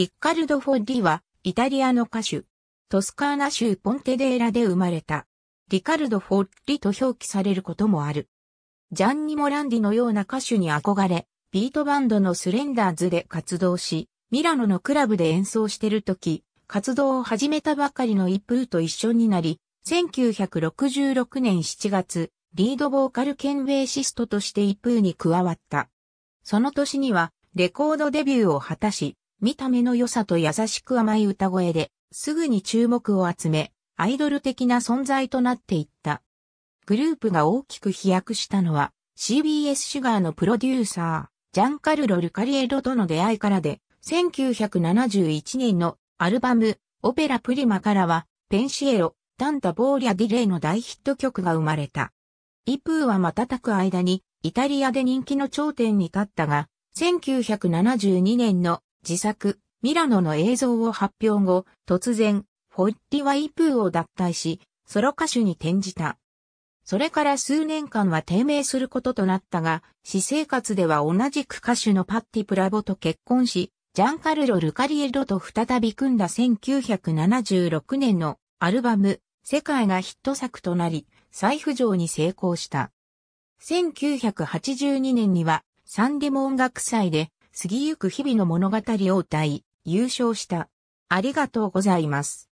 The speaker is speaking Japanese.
リッカルド・フォッリは、イタリアの歌手。トスカーナ州ポンテデーラで生まれた。リカルド・フォッリと表記されることもある。ジャンニ・モランディのような歌手に憧れ、ビートバンドのスレンダーズで活動し、ミラノのクラブで演奏してるとき、活動を始めたばかりのイプーと一緒になり、1966年7月、リードボーカル兼ベーシストとしてイプーに加わった。その年には、レコードデビューを果たし、見た目の良さと優しく甘い歌声で、すぐに注目を集め、アイドル的な存在となっていった。グループが大きく飛躍したのは、CBS シュガーのプロデューサー、ジャンカルロ・ルカリエロとの出会いからで、1971年のアルバム、オペラプリマからは、ペンシエロ、ダンタ・ボーリャ・ディレイの大ヒット曲が生まれた。イプーは瞬く間に、イタリアで人気の頂点に立ったが、1972年の自作、ミラノの映像を発表後、突然、フォッティワイプーを脱退し、ソロ歌手に転じた。それから数年間は低迷することとなったが、私生活では同じく歌手のパッティ・プラボと結婚し、ジャンカルロ・ルカリエロと再び組んだ1976年のアルバム、世界がヒット作となり、再浮上に成功した。1982年には、サンデモ音楽祭で過ぎゆく日々の物語を歌い、優勝した。ありがとうございます。